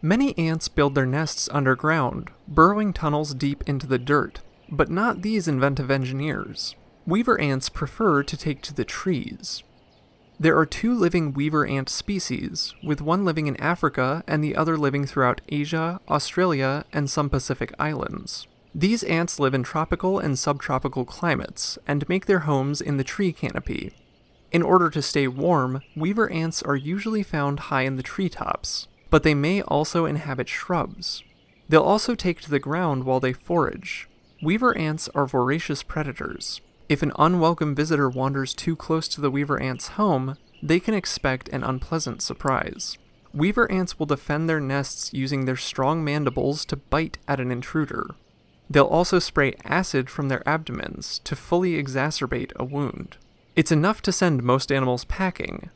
Many ants build their nests underground, burrowing tunnels deep into the dirt, but not these inventive engineers. Weaver ants prefer to take to the trees. There are two living weaver ant species, with one living in Africa and the other living throughout Asia, Australia, and some Pacific islands. These ants live in tropical and subtropical climates, and make their homes in the tree canopy. In order to stay warm, weaver ants are usually found high in the treetops, but they may also inhabit shrubs. They'll also take to the ground while they forage. Weaver ants are voracious predators. If an unwelcome visitor wanders too close to the weaver ant's home, they can expect an unpleasant surprise. Weaver ants will defend their nests using their strong mandibles to bite at an intruder. They'll also spray acid from their abdomens to fully exacerbate a wound. It's enough to send most animals packing,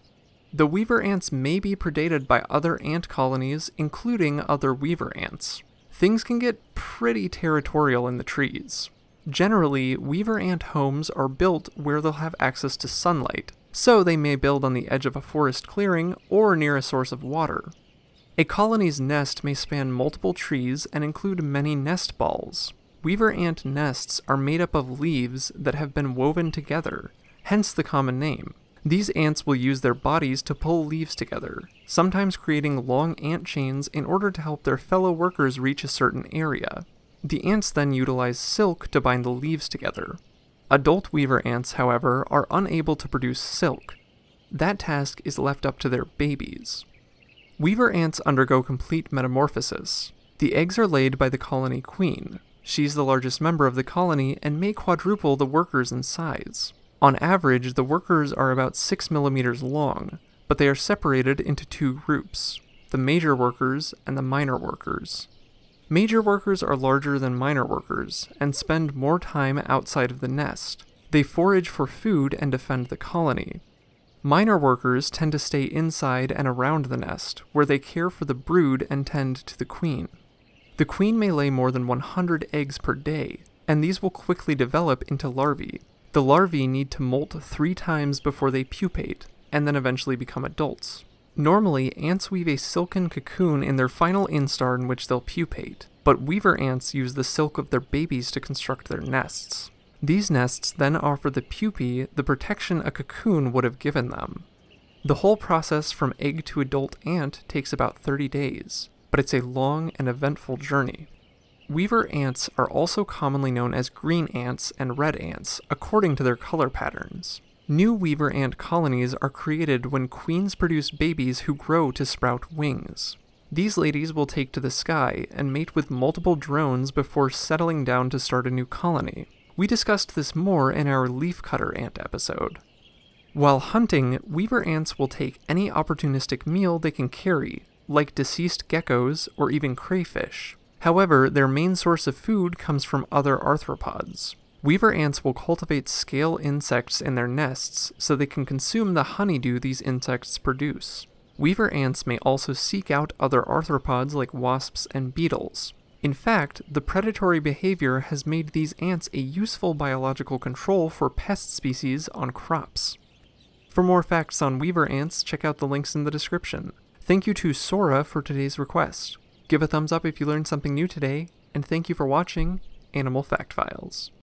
the weaver ants may be predated by other ant colonies, including other weaver ants. Things can get pretty territorial in the trees. Generally, weaver ant homes are built where they'll have access to sunlight, so they may build on the edge of a forest clearing or near a source of water. A colony's nest may span multiple trees and include many nest balls. Weaver ant nests are made up of leaves that have been woven together, hence the common name. These ants will use their bodies to pull leaves together, sometimes creating long ant chains in order to help their fellow workers reach a certain area. The ants then utilize silk to bind the leaves together. Adult weaver ants, however, are unable to produce silk. That task is left up to their babies. Weaver ants undergo complete metamorphosis. The eggs are laid by the colony queen. She's the largest member of the colony and may quadruple the workers in size. On average, the workers are about 6 millimeters long, but they are separated into two groups, the major workers and the minor workers. Major workers are larger than minor workers, and spend more time outside of the nest. They forage for food and defend the colony. Minor workers tend to stay inside and around the nest, where they care for the brood and tend to the queen. The queen may lay more than 100 eggs per day, and these will quickly develop into larvae, the larvae need to molt three times before they pupate, and then eventually become adults. Normally, ants weave a silken cocoon in their final instar in which they'll pupate, but weaver ants use the silk of their babies to construct their nests. These nests then offer the pupae the protection a cocoon would have given them. The whole process from egg to adult ant takes about 30 days, but it's a long and eventful journey. Weaver ants are also commonly known as green ants and red ants, according to their color patterns. New weaver ant colonies are created when queens produce babies who grow to sprout wings. These ladies will take to the sky and mate with multiple drones before settling down to start a new colony. We discussed this more in our leafcutter ant episode. While hunting, weaver ants will take any opportunistic meal they can carry, like deceased geckos or even crayfish. However, their main source of food comes from other arthropods. Weaver ants will cultivate scale insects in their nests so they can consume the honeydew these insects produce. Weaver ants may also seek out other arthropods like wasps and beetles. In fact, the predatory behavior has made these ants a useful biological control for pest species on crops. For more facts on weaver ants, check out the links in the description. Thank you to Sora for today's request. Give a thumbs up if you learned something new today, and thank you for watching Animal Fact Files.